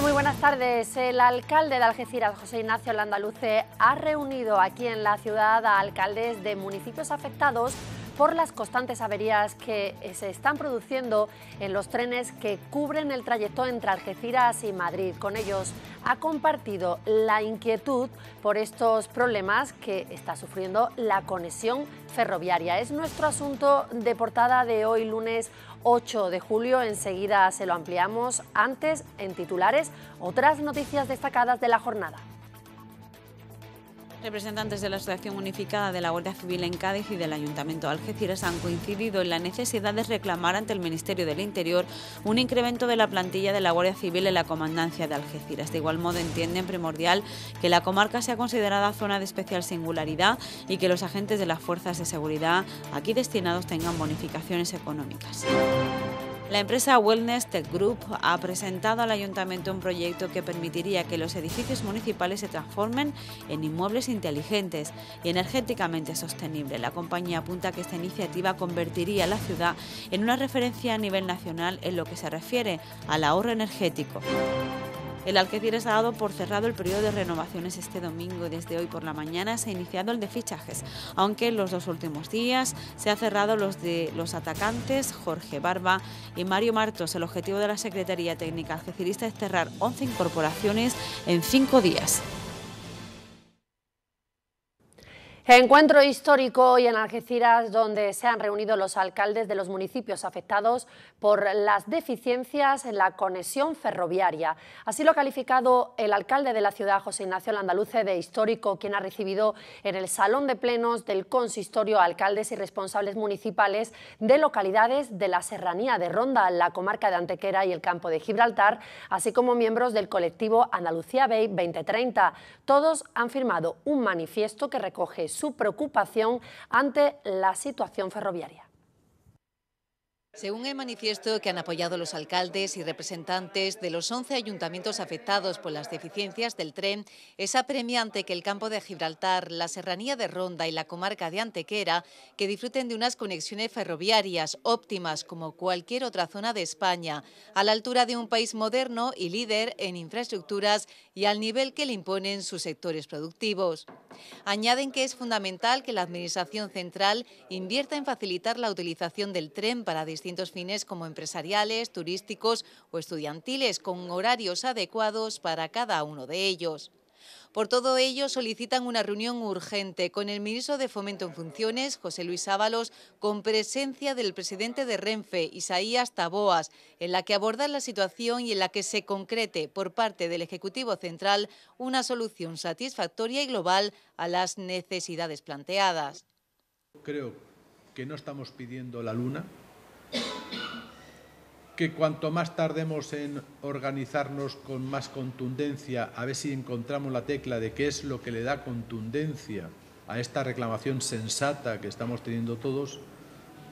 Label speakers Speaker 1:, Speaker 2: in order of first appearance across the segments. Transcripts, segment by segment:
Speaker 1: muy buenas
Speaker 2: tardes. El alcalde de Algeciras, José Ignacio Landaluce, ha reunido aquí en la ciudad a alcaldes de municipios afectados por las constantes averías que se están produciendo en los trenes que cubren el trayecto entre Algeciras y Madrid. Con ellos ha compartido la inquietud por estos problemas que está sufriendo la conexión ferroviaria. Es nuestro asunto de portada de hoy lunes 8 de julio. Enseguida se lo ampliamos. Antes, en titulares, otras noticias destacadas de la jornada.
Speaker 3: Representantes de la Asociación Unificada de la Guardia Civil en Cádiz y del Ayuntamiento de Algeciras han coincidido en la necesidad de reclamar ante el Ministerio del Interior un incremento de la plantilla de la Guardia Civil en la Comandancia de Algeciras. De igual modo entienden primordial que la comarca sea considerada zona de especial singularidad y que los agentes de las fuerzas de seguridad aquí destinados tengan bonificaciones económicas. La empresa Wellness Tech Group ha presentado al ayuntamiento un proyecto que permitiría que los edificios municipales se transformen en inmuebles inteligentes y energéticamente sostenibles. La compañía apunta que esta iniciativa convertiría a la ciudad en una referencia a nivel nacional en lo que se refiere al ahorro energético. El Alquecir ha dado por cerrado el periodo de renovaciones este domingo y desde hoy por la mañana se ha iniciado el de fichajes, aunque en los dos últimos días se ha cerrado los de los atacantes Jorge Barba y Mario Martos. El objetivo de la Secretaría Técnica Alquecirista es cerrar 11 incorporaciones en 5 días.
Speaker 2: Encuentro histórico hoy en Algeciras, donde se han reunido los alcaldes de los municipios afectados por las deficiencias en la conexión ferroviaria. Así lo ha calificado el alcalde de la ciudad, José Ignacio Landaluce, de histórico, quien ha recibido en el Salón de Plenos del Consistorio alcaldes y responsables municipales de localidades de la Serranía de Ronda, la comarca de Antequera y el campo de Gibraltar, así como miembros del colectivo Andalucía Bay 2030. Todos han firmado un manifiesto que recoge su preocupación ante la situación ferroviaria.
Speaker 4: Según el manifiesto que han apoyado los alcaldes y representantes de los 11 ayuntamientos afectados por las deficiencias del tren, es apremiante que el campo de Gibraltar, la serranía de Ronda y la comarca de Antequera, que disfruten de unas conexiones ferroviarias óptimas como cualquier otra zona de España, a la altura de un país moderno y líder en infraestructuras y al nivel que le imponen sus sectores productivos. Añaden que es fundamental que la Administración Central invierta en facilitar la utilización del tren para fines como empresariales, turísticos o estudiantiles, con horarios adecuados para cada uno de ellos. Por todo ello, solicitan una reunión urgente con el ministro de Fomento en Funciones, José Luis Ábalos, con presencia del presidente de Renfe, Isaías Taboas, en la que abordar la situación y en la que se concrete por parte del Ejecutivo Central una solución satisfactoria y global a las necesidades planteadas.
Speaker 5: Creo que no estamos pidiendo la luna, que cuanto más tardemos en organizarnos con más contundencia, a ver si encontramos la tecla de qué es lo que le da contundencia a esta reclamación sensata que estamos teniendo todos,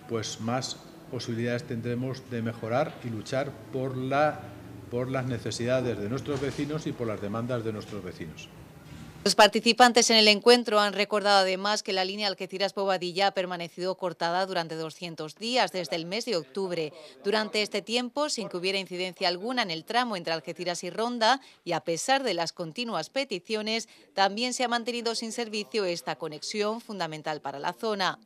Speaker 5: pues más posibilidades tendremos de mejorar y luchar por, la, por las necesidades de nuestros vecinos y por las demandas de nuestros vecinos.
Speaker 4: Los participantes en el encuentro han recordado además que la línea Algeciras-Bobadilla ha permanecido cortada durante 200 días, desde el mes de octubre. Durante este tiempo, sin que hubiera incidencia alguna en el tramo entre Algeciras y Ronda, y a pesar de las continuas peticiones, también se ha mantenido sin servicio esta conexión fundamental para la zona.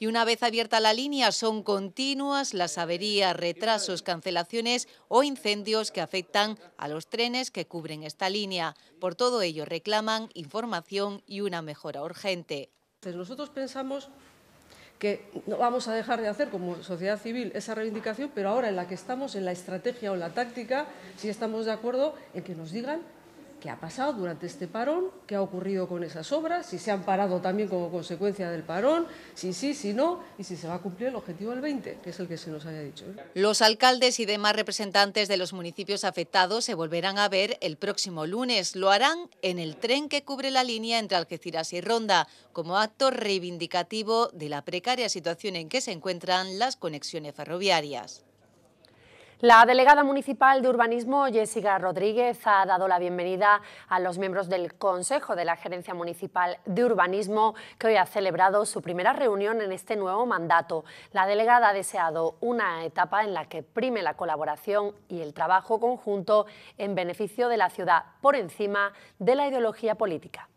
Speaker 4: Y una vez abierta la línea, son continuas las averías, retrasos, cancelaciones o incendios que afectan a los trenes que cubren esta línea. Por todo ello, reclaman información y una mejora urgente. nosotros
Speaker 3: pensamos que no vamos a dejar de hacer como sociedad civil esa reivindicación, pero ahora en la que estamos, en la estrategia o en la táctica, sí estamos de acuerdo en que nos digan qué ha pasado durante este parón, qué ha ocurrido con esas obras, si se han parado también como consecuencia del parón, si sí, si no, y si se va a cumplir el objetivo del 20, que es el que se nos haya dicho. ¿eh? Los
Speaker 4: alcaldes y demás representantes de los municipios afectados se volverán a ver el próximo lunes. Lo harán en el tren que cubre la línea entre Algeciras y Ronda, como acto reivindicativo de la precaria situación en que se encuentran las conexiones ferroviarias.
Speaker 2: La delegada municipal de urbanismo, Jessica Rodríguez, ha dado la bienvenida a los miembros del Consejo de la Gerencia Municipal de Urbanismo, que hoy ha celebrado su primera reunión en este nuevo mandato. La delegada ha deseado una etapa en la que prime la colaboración y el trabajo conjunto en beneficio de la ciudad por encima de la ideología política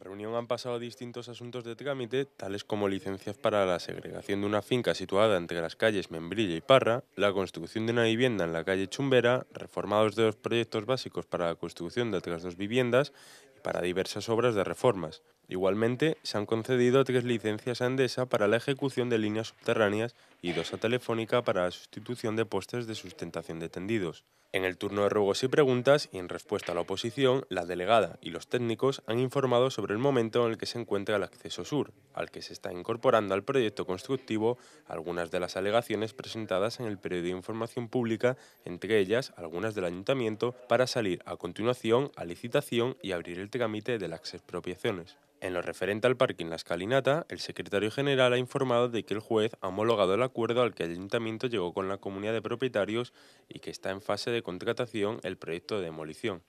Speaker 5: reunión han pasado distintos asuntos de trámite, tales como licencias para la segregación de una finca situada entre las calles Membrilla y Parra, la construcción de una vivienda en la calle Chumbera, reformados de los proyectos básicos para la construcción de otras dos viviendas y para diversas obras de reformas. Igualmente, se han concedido tres licencias a Endesa para la ejecución de líneas subterráneas y dos a Telefónica para la sustitución de postes de sustentación de tendidos. En el turno de ruegos y preguntas y en respuesta a la oposición, la delegada y los técnicos han informado sobre el momento en el que se encuentra el acceso sur, al que se está incorporando al proyecto constructivo algunas de las alegaciones presentadas en el periodo de información pública, entre ellas algunas del ayuntamiento, para salir a continuación a licitación y abrir el trámite de las expropiaciones. En lo referente al en La Escalinata, el secretario general ha informado de que el juez ha homologado el acuerdo al que el ayuntamiento llegó con la comunidad de propietarios y que está en fase de contratación el proyecto de demolición.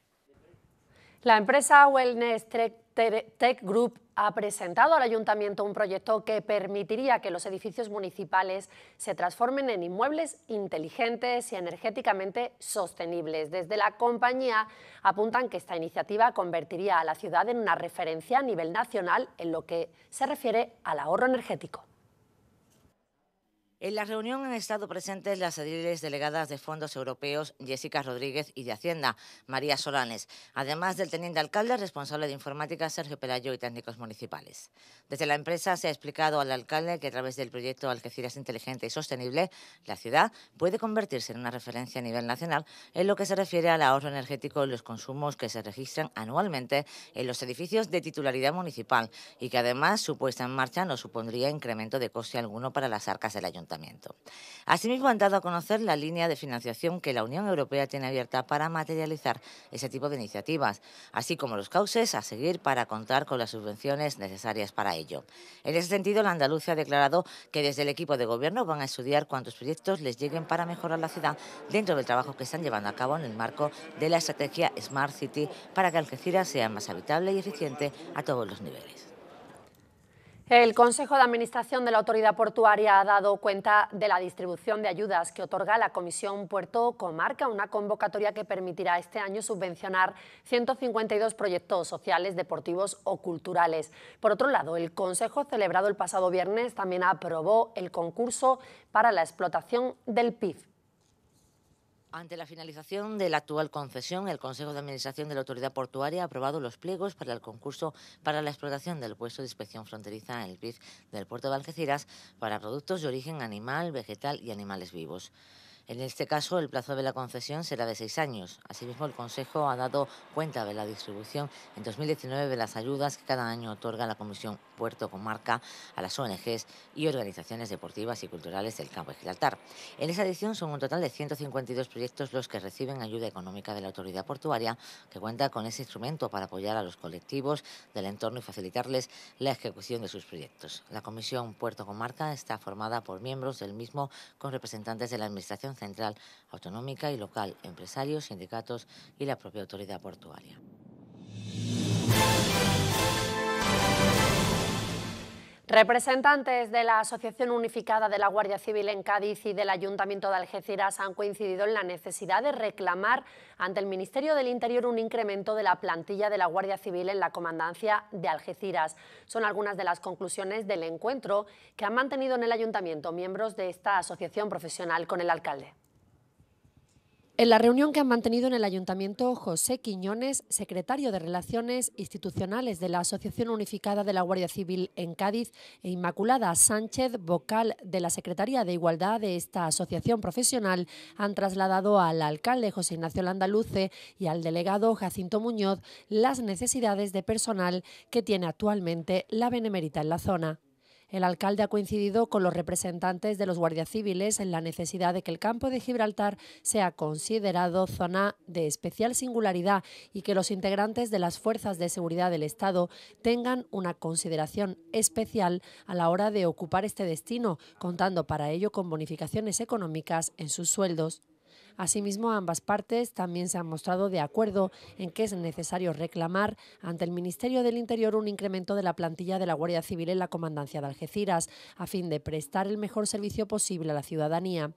Speaker 2: La empresa Wellness Tech Group ha presentado al ayuntamiento un proyecto que permitiría que los edificios municipales se transformen en inmuebles inteligentes y energéticamente sostenibles. Desde la compañía apuntan que esta iniciativa convertiría a la ciudad en una referencia a nivel nacional en lo que se refiere al ahorro energético.
Speaker 1: En la reunión han estado presentes las ediles delegadas de fondos europeos Jessica Rodríguez y de Hacienda, María Solanes, además del teniente alcalde responsable de informática Sergio Pelayo y técnicos municipales. Desde la empresa se ha explicado al alcalde que a través del proyecto Algeciras Inteligente y Sostenible, la ciudad puede convertirse en una referencia a nivel nacional en lo que se refiere al ahorro energético y los consumos que se registran anualmente en los edificios de titularidad municipal y que además su puesta en marcha no supondría incremento de coste alguno para las arcas del ayuntamiento. Asimismo, han dado a conocer la línea de financiación que la Unión Europea tiene abierta para materializar ese tipo de iniciativas, así como los cauces a seguir para contar con las subvenciones necesarias para ello. En ese sentido, la Andalucía ha declarado que desde el equipo de gobierno van a estudiar cuántos proyectos les lleguen para mejorar la ciudad dentro del trabajo que están llevando a cabo en el marco de la estrategia Smart City para que Algeciras sea más habitable y eficiente a todos los niveles.
Speaker 2: El Consejo de Administración de la Autoridad Portuaria ha dado cuenta de la distribución de ayudas que otorga la Comisión Puerto Comarca, una convocatoria que permitirá este año subvencionar 152 proyectos sociales, deportivos o culturales. Por otro lado, el Consejo, celebrado el pasado viernes, también aprobó el concurso para la explotación del PIB.
Speaker 1: Ante la finalización de la actual concesión, el Consejo de Administración de la Autoridad Portuaria ha aprobado los pliegos para el concurso para la explotación del puesto de inspección fronteriza en el PIF del puerto de Algeciras para productos de origen animal, vegetal y animales vivos. En este caso, el plazo de la concesión será de seis años. Asimismo, el Consejo ha dado cuenta de la distribución en 2019 de las ayudas que cada año otorga la Comisión Puerto Comarca a las ONGs y organizaciones deportivas y culturales del campo de Gibraltar. En esa edición son un total de 152 proyectos los que reciben ayuda económica de la autoridad portuaria, que cuenta con ese instrumento para apoyar a los colectivos del entorno y facilitarles la ejecución de sus proyectos. La Comisión Puerto Comarca está formada por miembros del mismo con representantes de la Administración central, autonómica y local, empresarios, sindicatos y la propia autoridad portuaria.
Speaker 2: Representantes de la Asociación Unificada de la Guardia Civil en Cádiz y del Ayuntamiento de Algeciras han coincidido en la necesidad de reclamar ante el Ministerio del Interior un incremento de la plantilla de la Guardia Civil en la Comandancia de Algeciras. Son algunas de las conclusiones del encuentro que han mantenido en el Ayuntamiento miembros de esta asociación profesional con el alcalde. En la reunión que han mantenido en el Ayuntamiento, José Quiñones, secretario de Relaciones Institucionales de la Asociación Unificada de la Guardia Civil en Cádiz, e Inmaculada Sánchez, vocal de la Secretaría de Igualdad de esta asociación profesional, han trasladado al alcalde José Ignacio Landaluce y al delegado Jacinto Muñoz las necesidades de personal que tiene actualmente la Benemérita en la zona. El alcalde ha coincidido con los representantes de los guardias civiles en la necesidad de que el campo de Gibraltar sea considerado zona de especial singularidad y que los integrantes de las fuerzas de seguridad del Estado tengan una consideración especial a la hora de ocupar este destino, contando para ello con bonificaciones económicas en sus sueldos. Asimismo, ambas partes también se han mostrado de acuerdo en que es necesario reclamar ante el Ministerio del Interior un incremento de la plantilla de la Guardia Civil en la Comandancia de Algeciras, a fin de prestar el mejor servicio posible a la ciudadanía.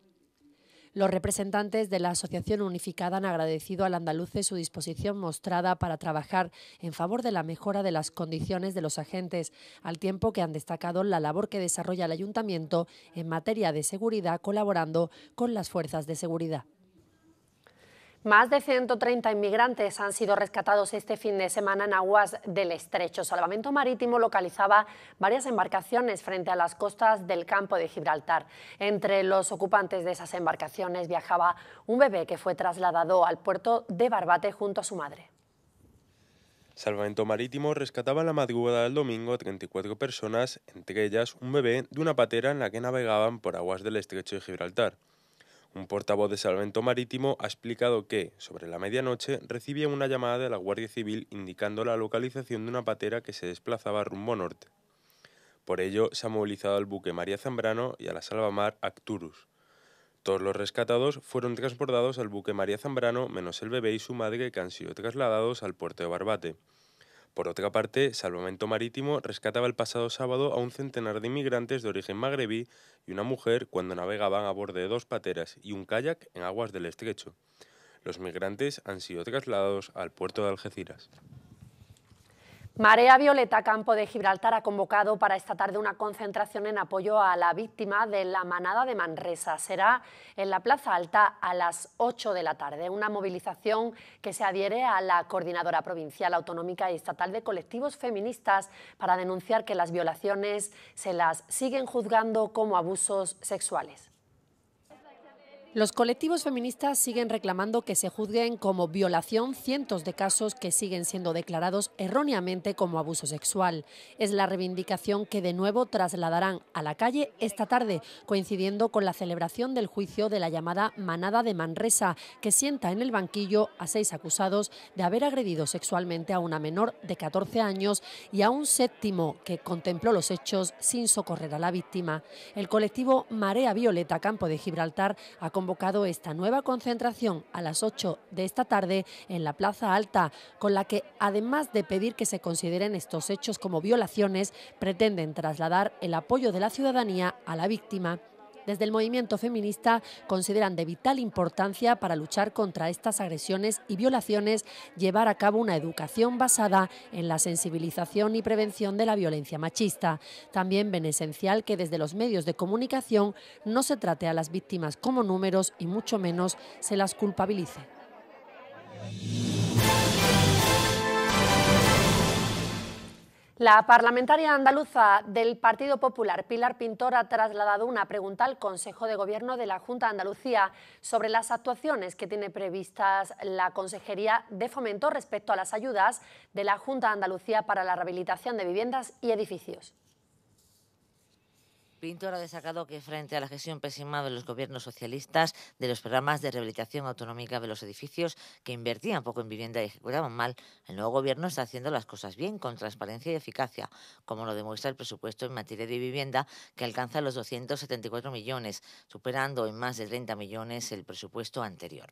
Speaker 2: Los representantes de la Asociación Unificada han agradecido al andaluce su disposición mostrada para trabajar en favor de la mejora de las condiciones de los agentes, al tiempo que han destacado la labor que desarrolla el ayuntamiento en materia de seguridad colaborando con las fuerzas de seguridad. Más de 130 inmigrantes han sido rescatados este fin de semana en aguas del estrecho. Salvamento Marítimo localizaba varias embarcaciones frente a las costas del campo de Gibraltar. Entre los ocupantes de esas embarcaciones viajaba un bebé que fue trasladado al puerto de Barbate junto a su madre.
Speaker 5: Salvamento Marítimo rescataba la madrugada del domingo a 34 personas, entre ellas un bebé de una patera en la que navegaban por aguas del estrecho de Gibraltar. Un portavoz de Salvamento Marítimo ha explicado que, sobre la medianoche, recibía una llamada de la Guardia Civil indicando la localización de una patera que se desplazaba rumbo norte. Por ello, se ha movilizado al buque María Zambrano y a la salvamar Acturus. Todos los rescatados fueron transportados al buque María Zambrano, menos el bebé y su madre, que han sido trasladados al puerto de Barbate. Por otra parte, Salvamento Marítimo rescataba el pasado sábado a un centenar de inmigrantes de origen magrebí y una mujer cuando navegaban a bordo de dos pateras y un kayak en aguas del estrecho. Los migrantes han sido trasladados al puerto de Algeciras.
Speaker 2: Marea Violeta Campo de Gibraltar ha convocado para esta tarde una concentración en apoyo a la víctima de la manada de Manresa. Será en la Plaza Alta a las 8 de la tarde. Una movilización que se adhiere a la Coordinadora Provincial Autonómica y Estatal de Colectivos Feministas para denunciar que las violaciones se las siguen juzgando como abusos sexuales. Los colectivos feministas siguen reclamando que se juzguen como violación cientos de casos que siguen siendo declarados erróneamente como abuso sexual. Es la reivindicación que de nuevo trasladarán a la calle esta tarde, coincidiendo con la celebración del juicio de la llamada manada de Manresa, que sienta en el banquillo a seis acusados de haber agredido sexualmente a una menor de 14 años y a un séptimo que contempló los hechos sin socorrer a la víctima. El colectivo Marea Violeta Campo de Gibraltar ha convocado esta nueva concentración a las 8 de esta tarde en la Plaza Alta, con la que, además de pedir que se consideren estos hechos como violaciones, pretenden trasladar el apoyo de la ciudadanía a la víctima desde el movimiento feminista consideran de vital importancia para luchar contra estas agresiones y violaciones llevar a cabo una educación basada en la sensibilización y prevención de la violencia machista. También ven esencial que desde los medios de comunicación no se trate a las víctimas como números y mucho menos se las culpabilice. La parlamentaria andaluza del Partido Popular, Pilar Pintor, ha trasladado una pregunta al Consejo de Gobierno de la Junta de Andalucía sobre las actuaciones que tiene previstas la Consejería de Fomento respecto a las ayudas de la Junta de Andalucía para la rehabilitación de viviendas y edificios.
Speaker 1: Pintor ha destacado que frente a la gestión pésima de los gobiernos socialistas de los programas de rehabilitación autonómica de los edificios que invertían poco en vivienda y ejecutaban mal, el nuevo gobierno está haciendo las cosas bien, con transparencia y eficacia, como lo demuestra el presupuesto en materia de vivienda que alcanza los 274 millones, superando en más de 30 millones el presupuesto anterior.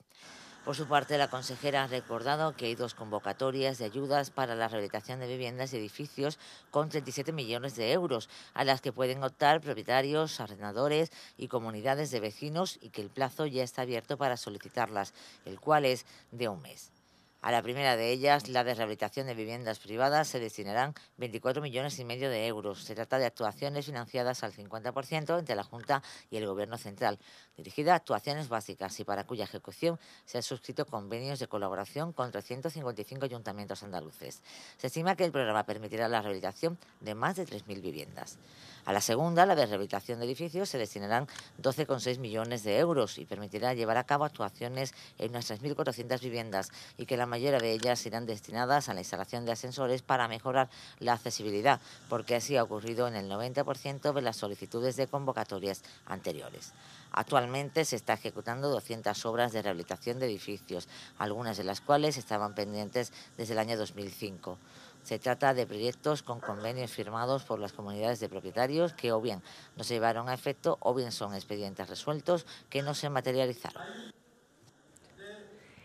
Speaker 1: Por su parte, la consejera ha recordado que hay dos convocatorias de ayudas para la rehabilitación de viviendas y edificios con 37 millones de euros, a las que pueden optar propietarios, arrendadores y comunidades de vecinos y que el plazo ya está abierto para solicitarlas, el cual es de un mes. A la primera de ellas, la de rehabilitación de viviendas privadas, se destinarán 24 millones y medio de euros. Se trata de actuaciones financiadas al 50% entre la Junta y el Gobierno Central, dirigida a actuaciones básicas y para cuya ejecución se han suscrito convenios de colaboración con 355 ayuntamientos andaluces. Se estima que el programa permitirá la rehabilitación de más de 3.000 viviendas. A la segunda, la de rehabilitación de edificios, se destinarán 12,6 millones de euros y permitirá llevar a cabo actuaciones en unas 3.400 viviendas y que la mayoría de ellas irán destinadas a la instalación de ascensores para mejorar la accesibilidad, porque así ha ocurrido en el 90% de las solicitudes de convocatorias anteriores. Actualmente se está ejecutando 200 obras de rehabilitación de edificios, algunas de las cuales estaban pendientes desde el año 2005. Se trata de proyectos con convenios firmados por las comunidades de propietarios que o bien no se llevaron a efecto o bien son expedientes resueltos que no se materializaron.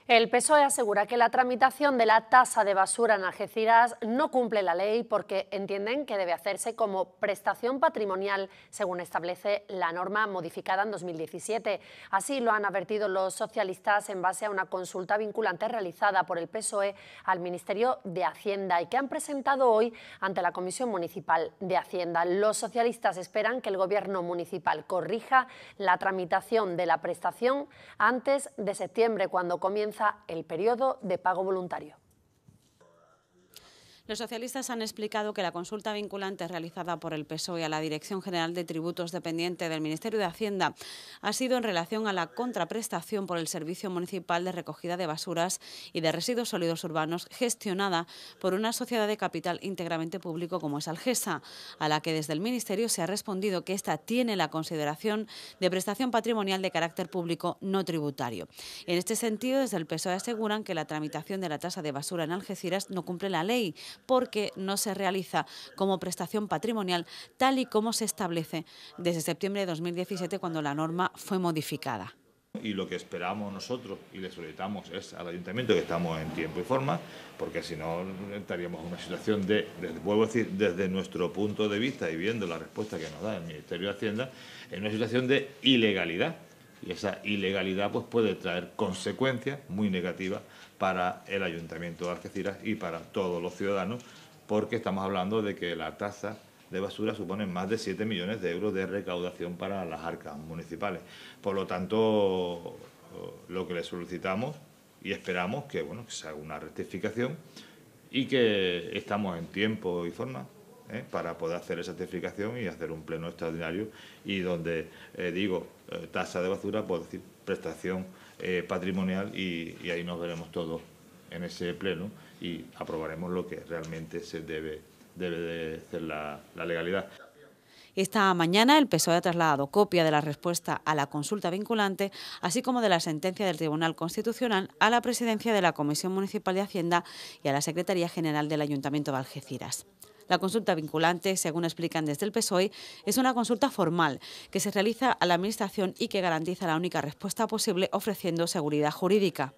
Speaker 2: El PSOE asegura que la tramitación de la tasa de basura en Algeciras no cumple la ley porque entienden que debe hacerse como prestación patrimonial, según establece la norma modificada en 2017. Así lo han advertido los socialistas en base a una consulta vinculante realizada por el PSOE al Ministerio de Hacienda y que han presentado hoy ante la Comisión Municipal de Hacienda. Los socialistas esperan que el Gobierno municipal corrija la tramitación de la prestación antes de septiembre, cuando comience el periodo de pago voluntario.
Speaker 3: Los socialistas han explicado que la consulta vinculante realizada por el PSOE a la Dirección General de Tributos dependiente del Ministerio de Hacienda ha sido en relación a la contraprestación por el Servicio Municipal de Recogida de Basuras y de Residuos Sólidos Urbanos gestionada por una sociedad de capital íntegramente público como es Algesa, a la que desde el Ministerio se ha respondido que esta tiene la consideración de prestación patrimonial de carácter público no tributario. En este sentido, desde el PSOE aseguran que la tramitación de la tasa de basura en Algeciras no cumple la ley, porque no se realiza como prestación patrimonial tal y como se establece desde septiembre de 2017 cuando la norma fue modificada.
Speaker 6: Y lo que esperamos nosotros y le solicitamos es al ayuntamiento que estamos en tiempo y forma, porque si no estaríamos en una situación de, vuelvo a decir, desde nuestro punto de vista y viendo la respuesta que nos da el Ministerio de Hacienda, en una situación de ilegalidad. Y esa ilegalidad pues, puede traer consecuencias muy negativas para el Ayuntamiento de Algeciras y para todos los ciudadanos, porque estamos hablando de que la tasa de basura supone más de 7 millones de euros de recaudación para las arcas municipales. Por lo tanto, lo que le solicitamos y esperamos que, bueno, que se haga una rectificación y que estamos en tiempo y forma ¿eh? para poder hacer esa rectificación y hacer un pleno extraordinario y donde, eh, digo, eh, tasa de basura, puedo decir prestación eh, patrimonial y, ahí nos veremos todos en ese pleno y aprobaremos lo que realmente se debe, debe de hacer la, la legalidad.
Speaker 3: Esta mañana el PSOE ha trasladado copia de la respuesta a la consulta vinculante, así como de la sentencia del Tribunal Constitucional a la presidencia de la Comisión Municipal de Hacienda y a la Secretaría General del Ayuntamiento de Algeciras. La consulta vinculante, según explican desde el PSOE, es una consulta formal que se realiza a la Administración y que garantiza la única respuesta posible ofreciendo seguridad jurídica.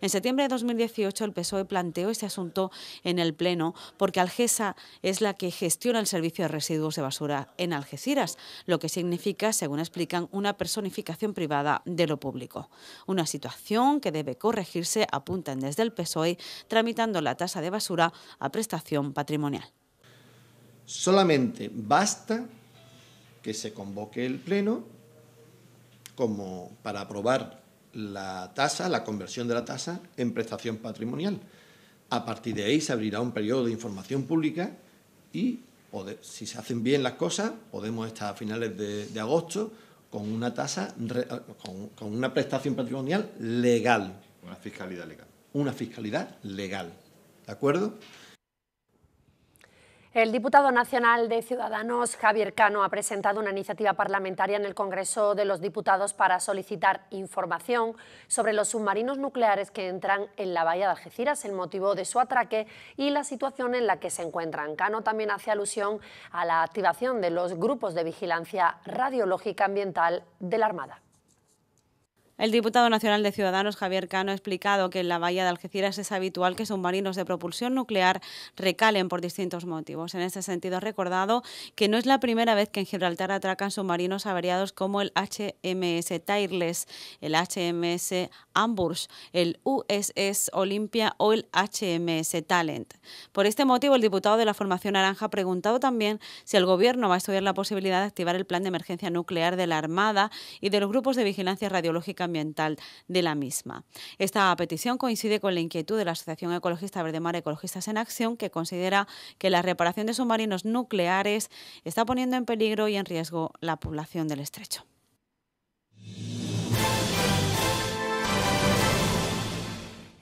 Speaker 3: En septiembre de 2018 el PSOE planteó este asunto en el Pleno porque Algesa es la que gestiona el servicio de residuos de basura en Algeciras, lo que significa, según explican, una personificación privada de lo público. Una situación que debe corregirse, apuntan desde el PSOE, tramitando la tasa de basura a prestación patrimonial.
Speaker 7: Solamente basta que se convoque el Pleno como para aprobar la tasa, la conversión de la tasa en prestación patrimonial. A partir de ahí se abrirá un periodo de información pública y si se hacen bien las cosas, podemos estar a finales de, agosto con una tasa, con, una prestación patrimonial legal. Una fiscalidad legal. Una fiscalidad legal. ¿De acuerdo?
Speaker 2: El diputado nacional de Ciudadanos, Javier Cano, ha presentado una iniciativa parlamentaria en el Congreso de los Diputados para solicitar información sobre los submarinos nucleares que entran en la bahía de Algeciras, el motivo de su atraque y la situación en la que se encuentran. Cano también hace alusión a la activación de los grupos de vigilancia radiológica ambiental de la Armada.
Speaker 3: El diputado nacional de Ciudadanos, Javier Cano, ha explicado que en la bahía de Algeciras es habitual que submarinos de propulsión nuclear recalen por distintos motivos. En este sentido, ha recordado que no es la primera vez que en Gibraltar atracan submarinos averiados como el HMS Tireless, el HMS Ambush, el USS Olympia o el HMS Talent. Por este motivo, el diputado de la Formación Naranja ha preguntado también si el Gobierno va a estudiar la posibilidad de activar el plan de emergencia nuclear de la Armada y de los grupos de vigilancia radiológica ambiental de la misma. Esta petición coincide con la inquietud de la Asociación Ecologista Verde Mar Ecologistas en Acción, que considera que la reparación de submarinos nucleares está poniendo en peligro y en riesgo la población del estrecho.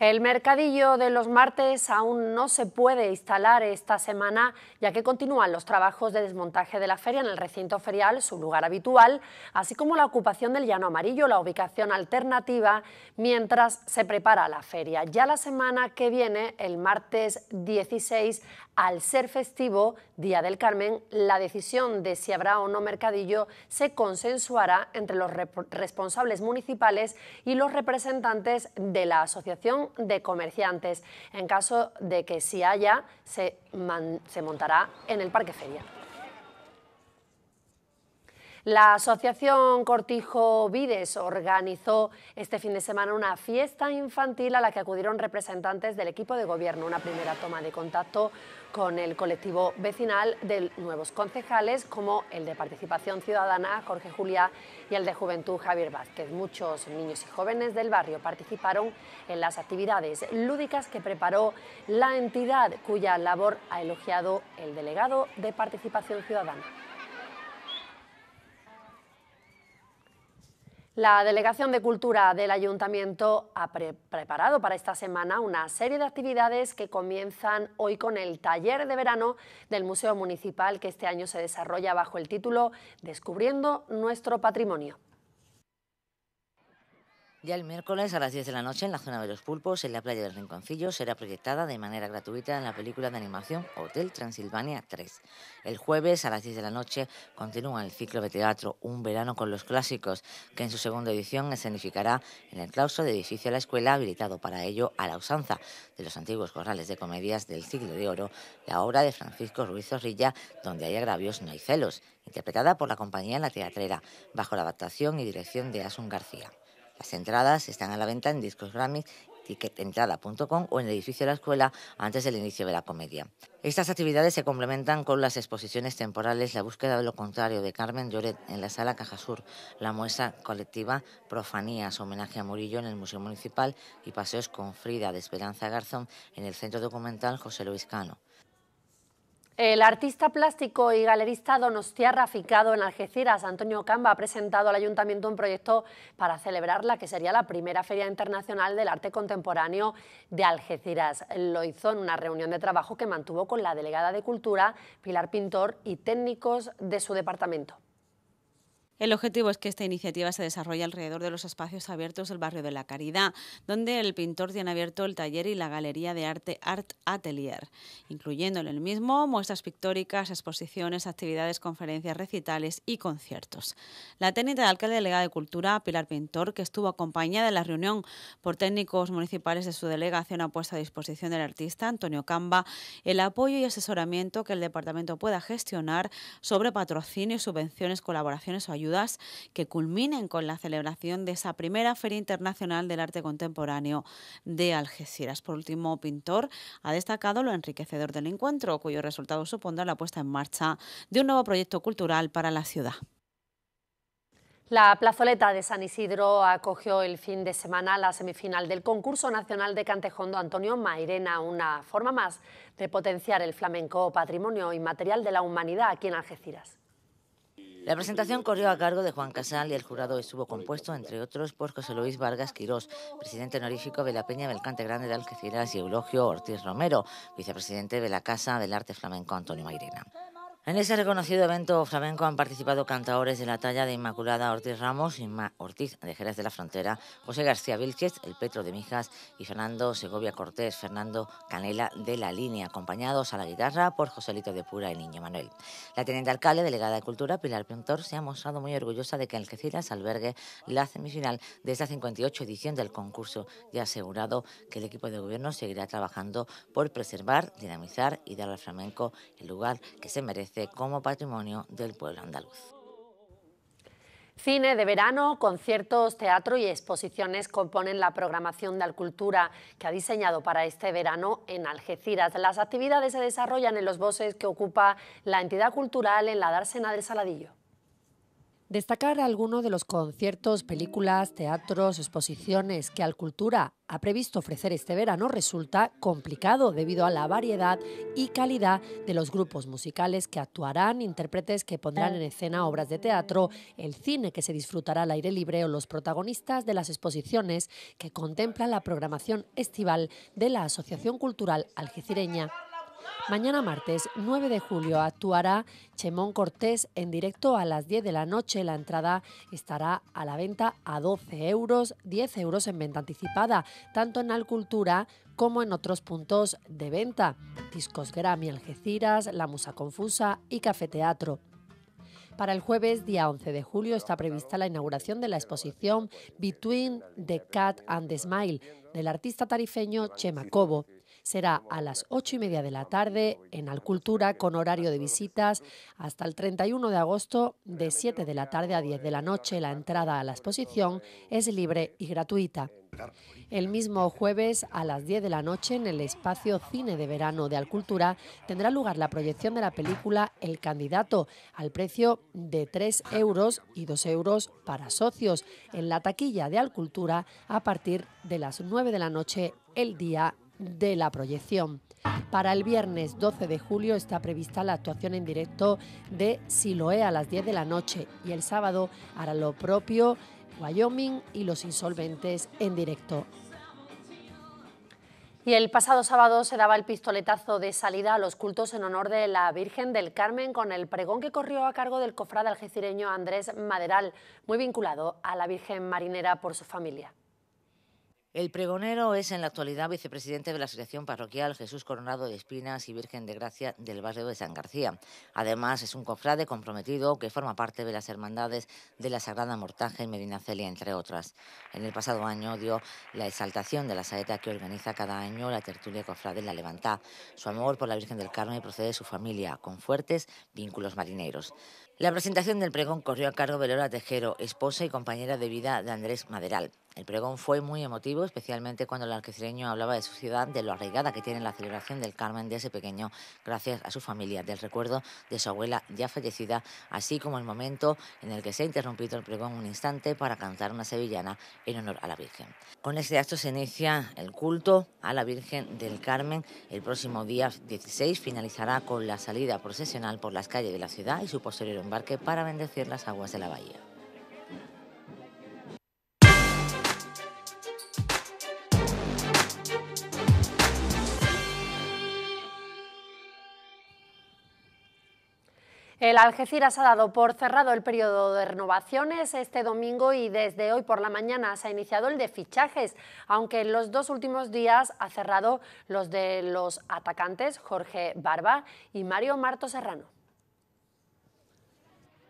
Speaker 2: El mercadillo de los martes aún no se puede instalar esta semana, ya que continúan los trabajos de desmontaje de la feria en el recinto ferial, su lugar habitual, así como la ocupación del llano amarillo, la ubicación alternativa, mientras se prepara la feria. Ya la semana que viene, el martes 16, al ser festivo, Día del Carmen, la decisión de si habrá o no mercadillo se consensuará entre los responsables municipales y los representantes de la Asociación de Comerciantes. En caso de que si haya, se, se montará en el Parque Feria. La Asociación Cortijo Vides organizó este fin de semana una fiesta infantil a la que acudieron representantes del equipo de gobierno. Una primera toma de contacto con el colectivo vecinal de nuevos concejales como el de Participación Ciudadana Jorge Julia, y el de Juventud Javier Vázquez. Muchos niños y jóvenes del barrio participaron en las actividades lúdicas que preparó la entidad cuya labor ha elogiado el delegado de Participación Ciudadana. La Delegación de Cultura del Ayuntamiento ha preparado para esta semana una serie de actividades que comienzan hoy con el taller de verano del Museo Municipal que este año se desarrolla bajo el título Descubriendo nuestro patrimonio
Speaker 1: el miércoles a las 10 de la noche en la zona de los pulpos, en la playa del Rinconcillo, será proyectada de manera gratuita en la película de animación Hotel Transilvania 3. El jueves a las 10 de la noche continúa el ciclo de teatro Un verano con los clásicos, que en su segunda edición escenificará en el claustro de edificio de la escuela habilitado para ello a la usanza de los antiguos corrales de comedias del siglo de oro, la obra de Francisco Ruiz Zorrilla, donde hay agravios no hay celos, interpretada por la compañía La Teatrera, bajo la adaptación y dirección de Asun García. Las entradas están a la venta en Discos Grammy ticketentrada.com o en el edificio de la escuela antes del inicio de la comedia. Estas actividades se complementan con las exposiciones temporales La búsqueda de lo contrario de Carmen Lloret en la sala Caja Sur, la muestra colectiva Profanías, homenaje a Murillo en el Museo Municipal y paseos con Frida de Esperanza Garzón en el Centro Documental José Luis Cano.
Speaker 2: El artista plástico y galerista donostiarra Raficado en Algeciras, Antonio Camba, ha presentado al Ayuntamiento un proyecto para celebrar la que sería la primera Feria Internacional del Arte Contemporáneo de Algeciras. Lo hizo en una reunión de trabajo que mantuvo con la delegada de Cultura, Pilar Pintor, y técnicos de su departamento.
Speaker 3: El objetivo es que esta iniciativa se desarrolle alrededor de los espacios abiertos del barrio de la Caridad, donde el pintor tiene abierto el taller y la galería de arte Art Atelier, incluyendo en el mismo muestras pictóricas, exposiciones, actividades, conferencias, recitales y conciertos. La técnica de alcalde delegada de Cultura, Pilar Pintor, que estuvo acompañada en la reunión por técnicos municipales de su delegación, ha puesto a disposición del artista Antonio Camba el apoyo y asesoramiento que el departamento pueda gestionar sobre patrocinio, subvenciones, colaboraciones o ayudas que culminen con la celebración de esa primera Feria Internacional del Arte Contemporáneo de Algeciras. Por último, Pintor ha destacado lo enriquecedor del encuentro, cuyo resultado supondrá la puesta en marcha de un nuevo proyecto cultural para la ciudad.
Speaker 2: La plazoleta de San Isidro acogió el fin de semana la semifinal del concurso nacional de cantejondo Antonio Mairena, una forma más de potenciar el flamenco patrimonio inmaterial de la humanidad aquí en Algeciras.
Speaker 1: La presentación corrió a cargo de Juan Casal y el jurado estuvo compuesto, entre otros, por José Luis Vargas Quirós, presidente honorífico de la Peña Cante Grande de Algeciras y Eulogio Ortiz Romero, vicepresidente de la Casa del Arte Flamenco Antonio Mairena. En ese reconocido evento flamenco han participado cantadores de la talla de Inmaculada Ortiz Ramos, Inma Ortiz de Jerez de la Frontera, José García Vilquez, el Petro de Mijas y Fernando Segovia Cortés, Fernando Canela de la Línea, acompañados a la guitarra por Joselito de Pura y Niño Manuel. La teniente alcalde, delegada de Cultura, Pilar Pintor, se ha mostrado muy orgullosa de que Algeciras albergue la semifinal de esta 58 edición del concurso y ha asegurado que el equipo de gobierno seguirá trabajando por preservar, dinamizar y dar al flamenco el lugar que se merece como patrimonio del pueblo
Speaker 2: andaluz. Cine de verano, conciertos, teatro y exposiciones componen la programación de Alcultura que ha diseñado para este verano en Algeciras. Las actividades se desarrollan en los bosques que ocupa la entidad cultural en la dársena del Saladillo. Destacar algunos de los conciertos, películas, teatros, exposiciones que Alcultura ha previsto ofrecer este verano resulta complicado debido a la variedad y calidad de los grupos musicales que actuarán, intérpretes que pondrán en escena obras de teatro, el cine que se disfrutará al aire libre o los protagonistas de las exposiciones que contemplan la programación estival de la Asociación Cultural Algecireña. Mañana martes 9 de julio actuará Chemón Cortés en directo a las 10 de la noche. La entrada estará a la venta a 12 euros, 10 euros en venta anticipada, tanto en Alcultura como en otros puntos de venta. Discos Grammy Algeciras, La Musa Confusa y Teatro. Para el jueves, día 11 de julio, está prevista la inauguración de la exposición Between the Cat and the Smile del artista tarifeño Chema Cobo será a las ocho y media de la tarde en Alcultura con horario de visitas hasta el 31 de agosto de 7 de la tarde a 10 de la noche. La entrada a la exposición es libre y gratuita. El mismo jueves a las 10 de la noche en el espacio Cine de Verano de Alcultura tendrá lugar la proyección de la película El Candidato al precio de 3 euros y 2 euros para socios en la taquilla de Alcultura a partir de las 9 de la noche el día de la proyección. Para el viernes 12 de julio está prevista la actuación en directo de Siloé a las 10 de la noche y el sábado hará lo propio Wyoming y Los Insolventes en directo. Y el pasado sábado se daba el pistoletazo de salida a los cultos en honor de la Virgen del Carmen con el pregón que corrió a cargo del cofrad algecireño Andrés Maderal, muy vinculado a la Virgen Marinera por su familia.
Speaker 1: El pregonero es en la actualidad vicepresidente de la Asociación Parroquial Jesús Coronado de Espinas y Virgen de Gracia del barrio de San García. Además, es un cofrade comprometido que forma parte de las hermandades de la Sagrada Mortaja Medina Celia, entre otras. En el pasado año dio la exaltación de la saeta que organiza cada año la tertulia cofrade La Levantá. Su amor por la Virgen del Carmen procede de su familia, con fuertes vínculos marineros. La presentación del pregón corrió a cargo de Lola Tejero, esposa y compañera de vida de Andrés Maderal. El pregón fue muy emotivo, especialmente cuando el arquecireño hablaba de su ciudad, de lo arraigada que tiene la celebración del Carmen de ese pequeño, gracias a su familia, del recuerdo de su abuela ya fallecida, así como el momento en el que se ha interrumpido el pregón un instante para cantar una sevillana en honor a la Virgen. Con este acto se inicia el culto a la Virgen del Carmen. El próximo día 16 finalizará con la salida procesional por las calles de la ciudad y su posterior para bendecir las aguas de la bahía.
Speaker 2: El Algeciras ha dado por cerrado el periodo de renovaciones este domingo y desde hoy por la mañana se ha iniciado el de fichajes, aunque en los dos últimos días ha cerrado los de los atacantes Jorge Barba y Mario Marto Serrano.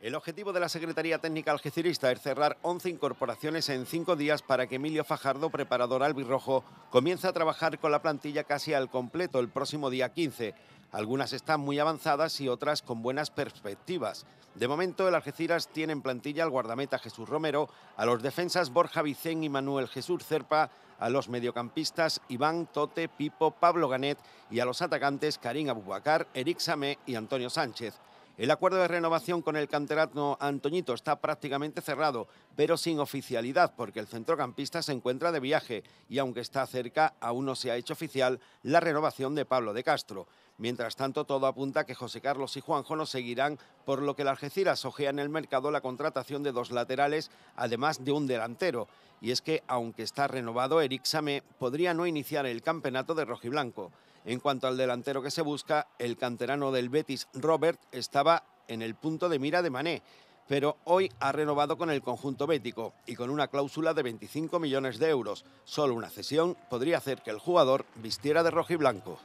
Speaker 7: El objetivo de la Secretaría Técnica Algecirista es cerrar 11 incorporaciones en 5 días para que Emilio Fajardo, preparador albirrojo, comience a trabajar con la plantilla casi al completo el próximo día 15. Algunas están muy avanzadas y otras con buenas perspectivas. De momento, el Algeciras tiene en plantilla al guardameta Jesús Romero, a los defensas Borja Vicén y Manuel Jesús Cerpa, a los mediocampistas Iván, Tote, Pipo, Pablo Ganet y a los atacantes Karim Abubacar, Eric Samé y Antonio Sánchez. El acuerdo de renovación con el canterano Antoñito está prácticamente cerrado, pero sin oficialidad, porque el centrocampista se encuentra de viaje y aunque está cerca, aún no se ha hecho oficial la renovación de Pablo de Castro. Mientras tanto, todo apunta que José Carlos y Juanjo no seguirán, por lo que el Algeciras ojea en el mercado la contratación de dos laterales, además de un delantero. Y es que, aunque está renovado, Eric Samé podría no iniciar el campeonato de Rojiblanco. En cuanto al delantero que se busca, el canterano del Betis, Robert, estaba en el punto de mira de Mané, pero hoy ha renovado con el conjunto bético y con una cláusula de 25 millones de euros. Solo una cesión podría hacer que el jugador vistiera de rojo y blanco.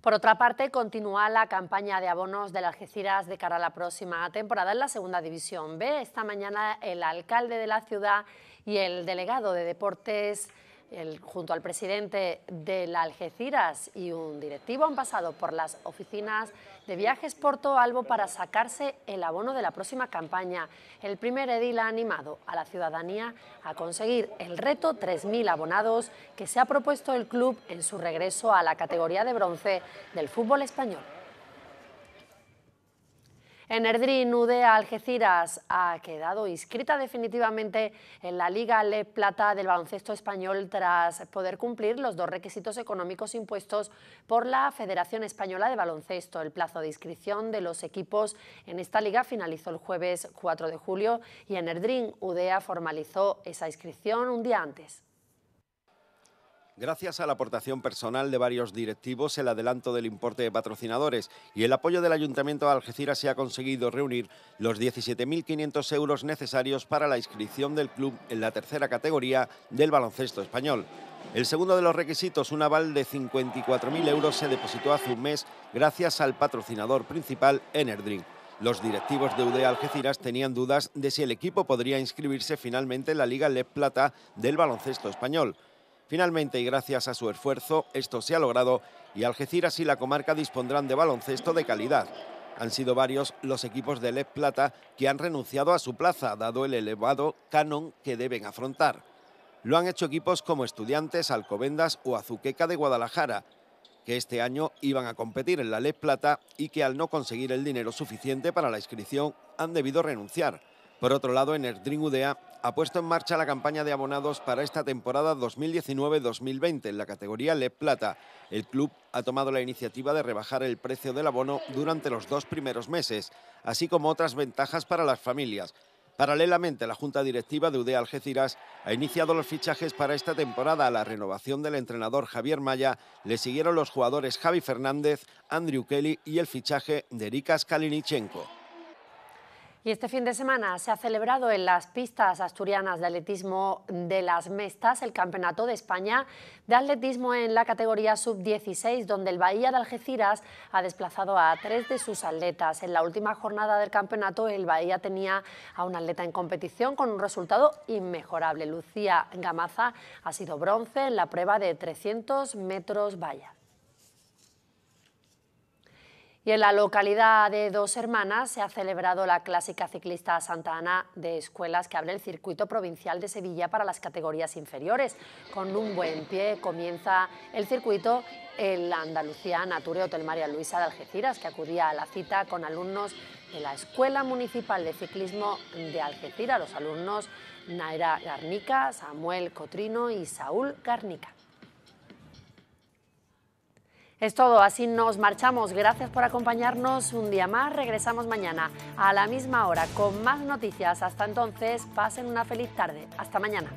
Speaker 2: Por otra parte, continúa la campaña de abonos las Algeciras de cara a la próxima temporada en la Segunda División B. Esta mañana el alcalde de la ciudad y el delegado de deportes junto al presidente de la Algeciras y un directivo han pasado por las oficinas de viajes Porto Albo para sacarse el abono de la próxima campaña. El primer edil ha animado a la ciudadanía a conseguir el reto 3.000 abonados que se ha propuesto el club en su regreso a la categoría de bronce del fútbol español. En Erdrin, Udea Algeciras ha quedado inscrita definitivamente en la Liga Le Plata del baloncesto español tras poder cumplir los dos requisitos económicos impuestos por la Federación Española de Baloncesto. El plazo de inscripción de los equipos en esta liga finalizó el jueves 4 de julio y en Erdrin, Udea formalizó esa inscripción un día antes.
Speaker 7: Gracias a la aportación personal de varios directivos, el adelanto del importe de patrocinadores y el apoyo del Ayuntamiento de Algeciras se ha conseguido reunir los 17.500 euros necesarios para la inscripción del club en la tercera categoría del baloncesto español. El segundo de los requisitos, un aval de 54.000 euros, se depositó hace un mes gracias al patrocinador principal Enerdrink. Los directivos de UD Algeciras tenían dudas de si el equipo podría inscribirse finalmente en la Liga Le Plata del baloncesto español. Finalmente, y gracias a su esfuerzo, esto se ha logrado y Algeciras y la comarca dispondrán de baloncesto de calidad. Han sido varios los equipos de Lez Plata que han renunciado a su plaza, dado el elevado canon que deben afrontar. Lo han hecho equipos como Estudiantes, Alcobendas o Azuqueca de Guadalajara, que este año iban a competir en la Lez Plata y que al no conseguir el dinero suficiente para la inscripción han debido renunciar. Por otro lado, en el Udea ha puesto en marcha la campaña de abonados para esta temporada 2019-2020 en la categoría Le Plata. El club ha tomado la iniciativa de rebajar el precio del abono durante los dos primeros meses, así como otras ventajas para las familias. Paralelamente, la Junta Directiva de UDE Algeciras ha iniciado los fichajes para esta temporada. A la renovación del entrenador Javier Maya le siguieron los jugadores Javi Fernández, Andrew Kelly y el fichaje de Erika Skalinichenko.
Speaker 2: Y este fin de semana se ha celebrado en las pistas asturianas de atletismo de las Mestas el Campeonato de España de atletismo en la categoría sub-16, donde el Bahía de Algeciras ha desplazado a tres de sus atletas. En la última jornada del campeonato, el Bahía tenía a un atleta en competición con un resultado inmejorable. Lucía Gamaza ha sido bronce en la prueba de 300 metros vallas. Y en la localidad de Dos Hermanas se ha celebrado la clásica ciclista Santa Ana de Escuelas que abre el circuito provincial de Sevilla para las categorías inferiores. Con un buen pie comienza el circuito la Andalucía Nature Hotel María Luisa de Algeciras, que acudía a la cita con alumnos de la Escuela Municipal de Ciclismo de Algeciras, los alumnos Naira Garnica, Samuel Cotrino y Saúl Garnica. Es todo, así nos marchamos. Gracias por acompañarnos un día más. Regresamos mañana a la misma hora con más noticias. Hasta entonces, pasen una feliz tarde. Hasta mañana.